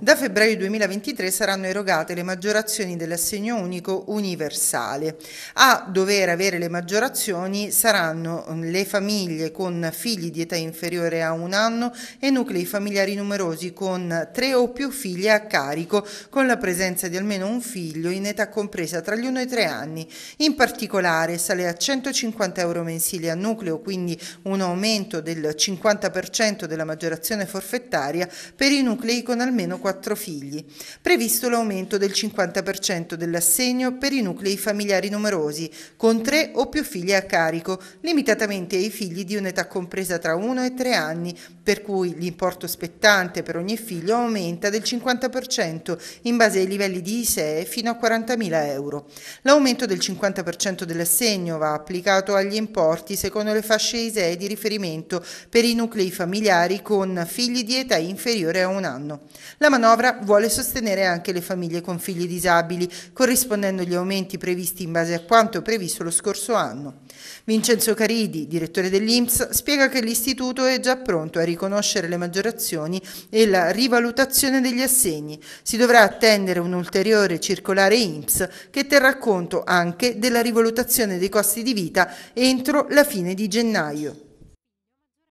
Da febbraio 2023 saranno erogate le maggiorazioni dell'assegno unico universale. A dover avere le maggiorazioni saranno mm, le famiglie con figli di età inferiore a un anno e nuclei familiari numerosi con tre o più figli a carico, con la presenza di almeno un figlio in età compresa tra gli 1 e i 3 anni. In particolare sale a 150 euro mensili a nucleo, quindi un aumento del 50% della maggiorazione forfettaria per i nuclei con almeno quattro figli. Previsto l'aumento del 50% dell'assegno per i nuclei familiari numerosi, con tre o più figli a carico, limitatamente ai figli di un'età compresa tra 1 e 3 anni, per cui l'importo spettante per ogni figlio aumenta del 50% in base ai livelli di ISEE fino a 40.000 euro. L'aumento del 50% dell'assegno va applicato agli importi secondo le fasce ISEE di riferimento per i nuclei familiari con figli di età inferiore a un anno. La la manovra vuole sostenere anche le famiglie con figli disabili, corrispondendo agli aumenti previsti in base a quanto previsto lo scorso anno. Vincenzo Caridi, direttore dell'Inps, spiega che l'Istituto è già pronto a riconoscere le maggiorazioni e la rivalutazione degli assegni. Si dovrà attendere un'ulteriore circolare INPS che terrà conto anche della rivalutazione dei costi di vita entro la fine di gennaio.